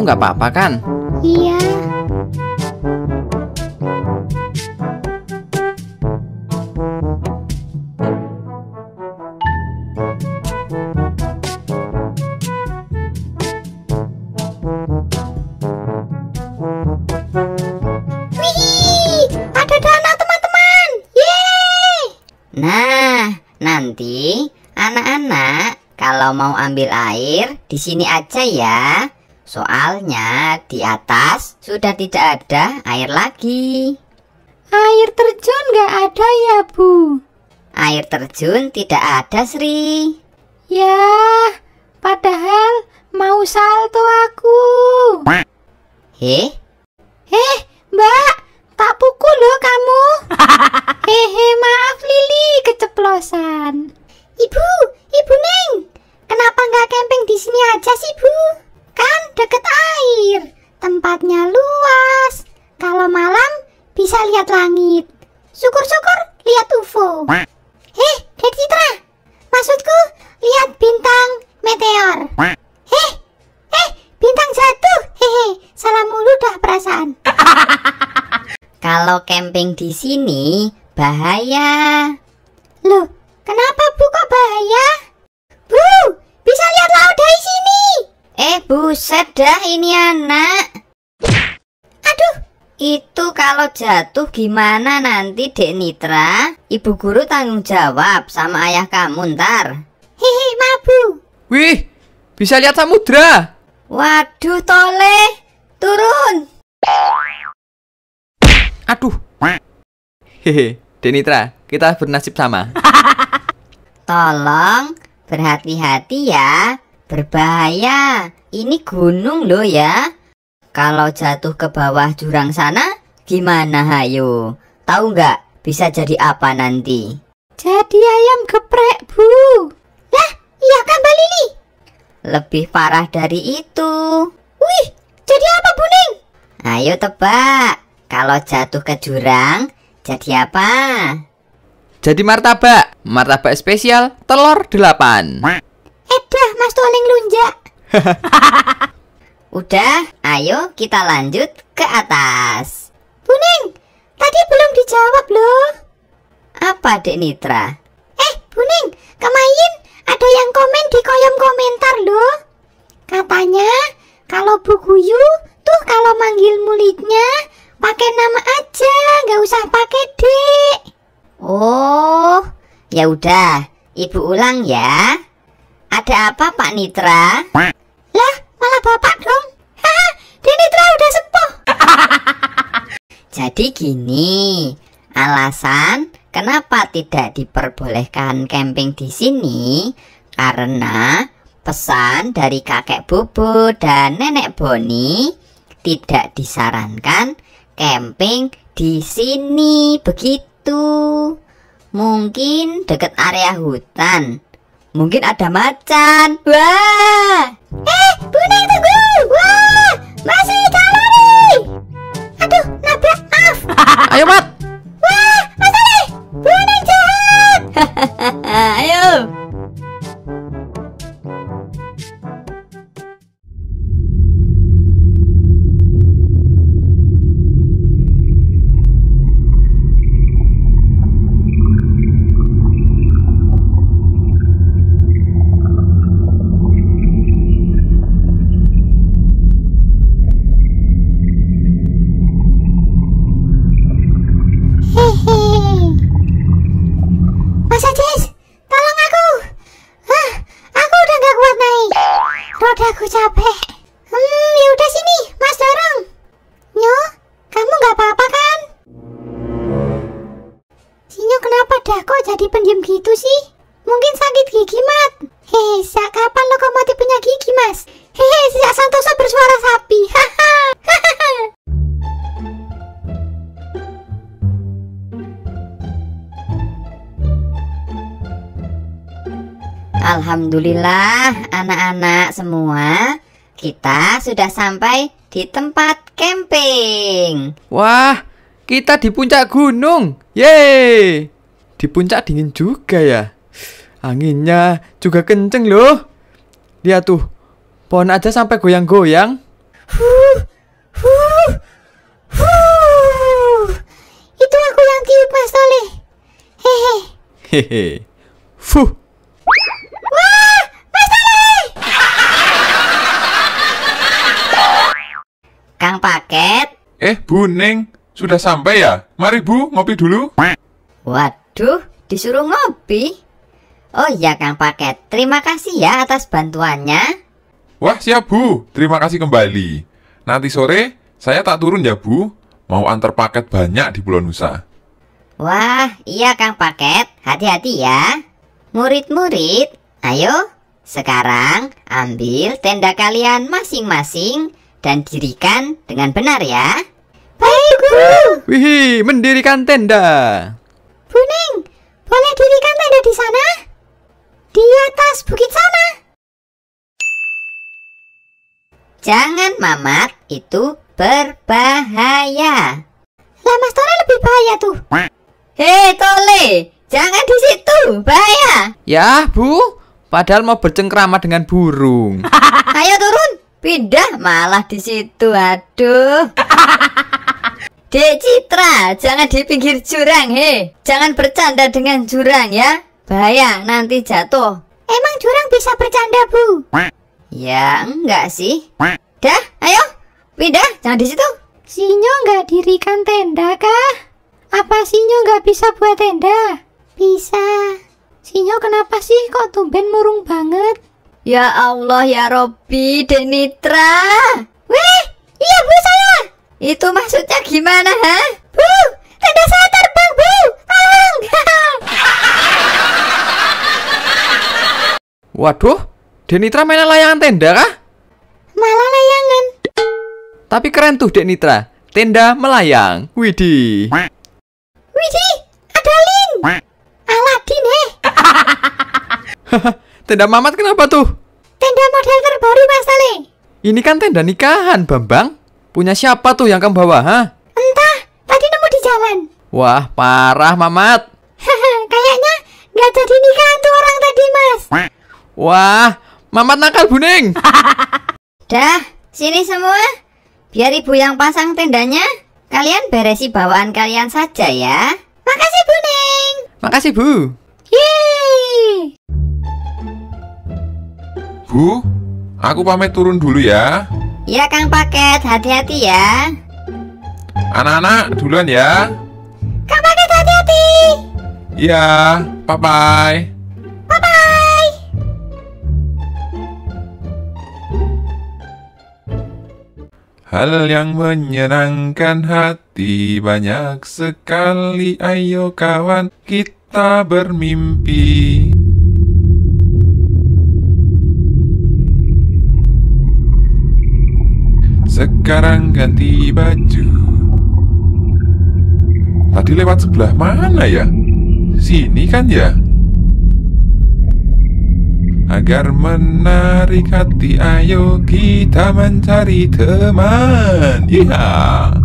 Kamu nggak apa-apa kan? Iya. Wih, ada dana teman-teman. Yeay! Nah, nanti anak-anak kalau mau ambil air di sini aja ya. Soalnya di atas sudah tidak ada air lagi. Air terjun nggak ada ya, Bu? Air terjun tidak ada, Sri. Ya, padahal mau salto aku. Heh? Heh, Mbak, tak pukul loh kamu. Hehe, maaf Lili, keceplosan. Ibu, Ibu Neng, kenapa nggak camping di sini aja sih, Bu? deket air, tempatnya luas. Kalau malam bisa lihat langit. Syukur-syukur lihat UFO. Heh, Dek Citra. Maksudku lihat bintang meteor. Heh, eh bintang jatuh. Hehe, salah mulu dah perasaan. Kalau camping di sini bahaya. Loh, kenapa buka bahaya? Eh buset dah ini anak Aduh itu kalau jatuh gimana nanti Dek Nitra? Ibu guru tanggung jawab sama ayah kamu ntar Hihi mabu Wih bisa lihat samudra Waduh tole, turun Aduh Hehe Denitra kita bernasib sama Tolong berhati-hati ya Berbahaya, ini gunung loh ya. Kalau jatuh ke bawah jurang sana, gimana hayo? Tahu nggak bisa jadi apa nanti? Jadi ayam geprek, Bu. Lah, iya kan Mbak Lili? Lebih parah dari itu. Wih, jadi apa, Bu Ning? Ayo tebak. Kalau jatuh ke jurang, jadi apa? Jadi martabak. Martabak spesial telur delapan. Edah, Mas Toleng lunjak. Udah, ayo kita lanjut ke atas. Buning, tadi belum dijawab loh. Apa Dek Nitra? Eh, Buning, kemain ada yang komen di kolom komentar loh. Katanya kalau Bu Guyu tuh kalau manggil muridnya pakai nama aja, nggak usah pakai Dek. Oh, ya udah, Ibu ulang ya. Ada apa Pak Nitra? Lah, malah bapak dong. Haha, Nitra udah sepuh. Jadi gini, alasan kenapa tidak diperbolehkan camping di sini karena pesan dari kakek Bubu dan nenek Boni tidak disarankan camping di sini begitu. Mungkin dekat area hutan Mungkin ada macan. Wah! Eh, Buneng tunggu! Wah! Masih jalan nih! Aduh, nabrak, maaf. Ayo, Mat! jadi pendiam gitu sih? Mungkin sakit gigi, Mat. Hehe, sejak kapan lo kok mati punya gigi, Mas? Hehe, sejak Santoso bersuara sapi. Haha. Alhamdulillah, anak-anak semua, kita sudah sampai di tempat camping. Wah, kita di puncak gunung. Yeay! Di puncak dingin juga ya. Anginnya juga kenceng loh. Lihat tuh, pohon aja sampai goyang-goyang. Itu aku yang kipas Oleh. Hehe. Hehe. Kang Paket. Eh, Bu Neng, sudah sampai ya? Mari Bu, ngopi dulu. What? Waduh, disuruh ngopi? Oh iya Kang Paket, terima kasih ya atas bantuannya. Wah siap Bu, terima kasih kembali. Nanti sore saya tak turun ya Bu, mau antar paket banyak di Pulau Nusa. Wah, iya Kang Paket, hati-hati ya. Murid-murid, ayo sekarang ambil tenda kalian masing-masing dan dirikan dengan benar ya. Baik, Guru. Wih, mendirikan tenda. Buning, boleh dirikan tenda di sana? Di atas bukit sana. Jangan mamat, itu berbahaya. Lah Mas Tole lebih bahaya tuh. Hei Tole, jangan di situ, bahaya. Ya Bu, padahal mau bercengkrama dengan burung. Ayo turun, pindah malah di situ, aduh. Dek Citra, jangan di pinggir jurang, he. Jangan bercanda dengan jurang ya. Bahaya, nanti jatuh. Emang jurang bisa bercanda, Bu? Ya, enggak sih. Dah, ayo. Pindah, jangan di situ. Sinyo nggak dirikan tenda kah? Apa Sinyo nggak bisa buat tenda? Bisa. Sinyo kenapa sih kok tumben murung banget? Ya Allah ya Robi, Denitra. Weh, iya Bu saya itu maksudnya gimana, ha? Bu, tenda saya terbang, Bu. Tolong. Waduh, Denitra mainan layangan tenda kah? Malah layangan. Tapi keren tuh Denitra, tenda melayang. Widih. Widih, ada Lin? Aladin, eh. tenda mamat kenapa tuh? Tenda model terbaru Mas Ale. Ini kan tenda nikahan, Bambang. Punya siapa tuh yang kamu bawa, ha? Entah, tadi nemu di jalan. Wah, parah, Mamat. Kayaknya nggak jadi nikah tuh orang tadi, Mas. Wah, Mamat nakal buning. Dah, sini semua. Biar ibu yang pasang tendanya. Kalian beresi bawaan kalian saja ya. Makasih, Buning. Makasih, Bu. Yeay. Bu, aku pamit turun dulu ya. Iya Kang Paket, hati-hati ya Anak-anak, duluan ya Kang Paket hati-hati Iya, bye-bye Bye-bye Hal yang menyenangkan hati banyak sekali Ayo kawan, kita bermimpi Sekarang ganti baju Tadi lewat sebelah mana ya? Sini kan ya? Agar menarik hati ayo kita mencari teman Iya yeah.